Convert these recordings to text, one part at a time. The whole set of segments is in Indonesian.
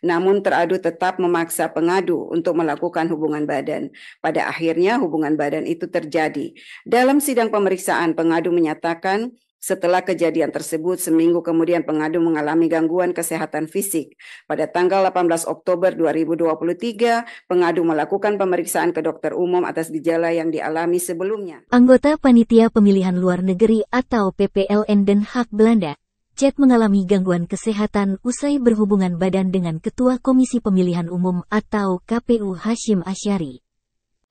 Namun teradu tetap memaksa pengadu untuk melakukan hubungan badan. Pada akhirnya hubungan badan itu terjadi. Dalam sidang pemeriksaan pengadu menyatakan setelah kejadian tersebut, seminggu kemudian pengadu mengalami gangguan kesehatan fisik. Pada tanggal 18 Oktober 2023, pengadu melakukan pemeriksaan ke dokter umum atas gejala yang dialami sebelumnya. Anggota Panitia Pemilihan Luar Negeri atau PPLN dan hak Belanda Chat mengalami gangguan kesehatan usai berhubungan badan dengan Ketua Komisi Pemilihan Umum atau KPU Hashim Asyari.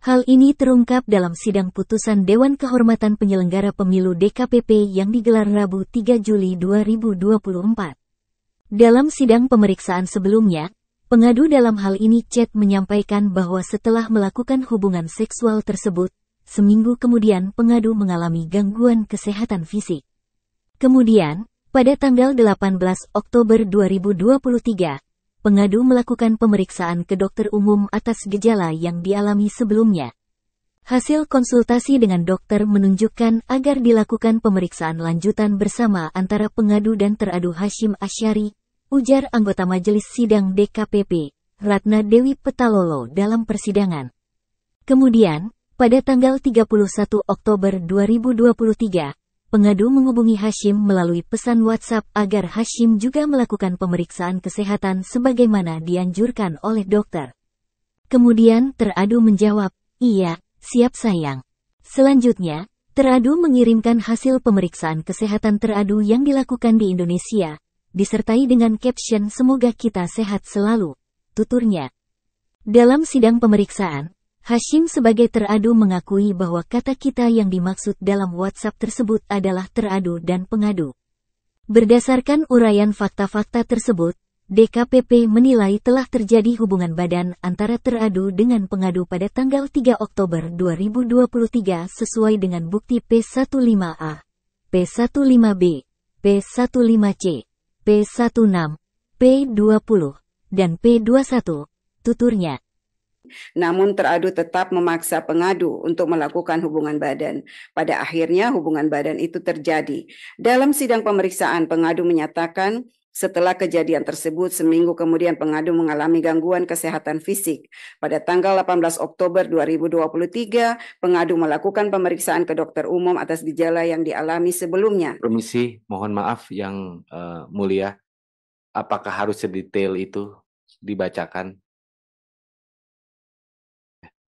Hal ini terungkap dalam sidang putusan Dewan Kehormatan Penyelenggara Pemilu DKPP yang digelar Rabu 3 Juli 2024. Dalam sidang pemeriksaan sebelumnya, pengadu dalam hal ini Chat menyampaikan bahwa setelah melakukan hubungan seksual tersebut, seminggu kemudian pengadu mengalami gangguan kesehatan fisik. Kemudian, pada tanggal 18 Oktober 2023, pengadu melakukan pemeriksaan ke dokter umum atas gejala yang dialami sebelumnya. Hasil konsultasi dengan dokter menunjukkan agar dilakukan pemeriksaan lanjutan bersama antara pengadu dan teradu Hashim Asyari, ujar anggota majelis sidang DKPP, Ratna Dewi Petalolo dalam persidangan. Kemudian, pada tanggal 31 Oktober 2023, pengadu menghubungi Hashim melalui pesan WhatsApp agar Hashim juga melakukan pemeriksaan kesehatan sebagaimana dianjurkan oleh dokter. Kemudian teradu menjawab, iya, siap sayang. Selanjutnya, teradu mengirimkan hasil pemeriksaan kesehatan teradu yang dilakukan di Indonesia, disertai dengan caption semoga kita sehat selalu, tuturnya. Dalam sidang pemeriksaan, Hashim sebagai teradu mengakui bahwa kata kita yang dimaksud dalam WhatsApp tersebut adalah teradu dan pengadu. Berdasarkan uraian fakta-fakta tersebut, DKPP menilai telah terjadi hubungan badan antara teradu dengan pengadu pada tanggal 3 Oktober 2023 sesuai dengan bukti P15A, P15B, P15C, P16, P20, dan P21, tuturnya. Namun teradu tetap memaksa pengadu untuk melakukan hubungan badan. Pada akhirnya hubungan badan itu terjadi. Dalam sidang pemeriksaan pengadu menyatakan setelah kejadian tersebut, seminggu kemudian pengadu mengalami gangguan kesehatan fisik. Pada tanggal 18 Oktober 2023, pengadu melakukan pemeriksaan ke dokter umum atas gejala yang dialami sebelumnya. Permisi, mohon maaf yang uh, mulia. Apakah harus sedetail itu dibacakan?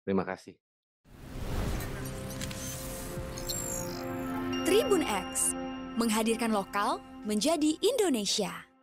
Terima kasih. Tribun X menghadirkan lokal menjadi Indonesia.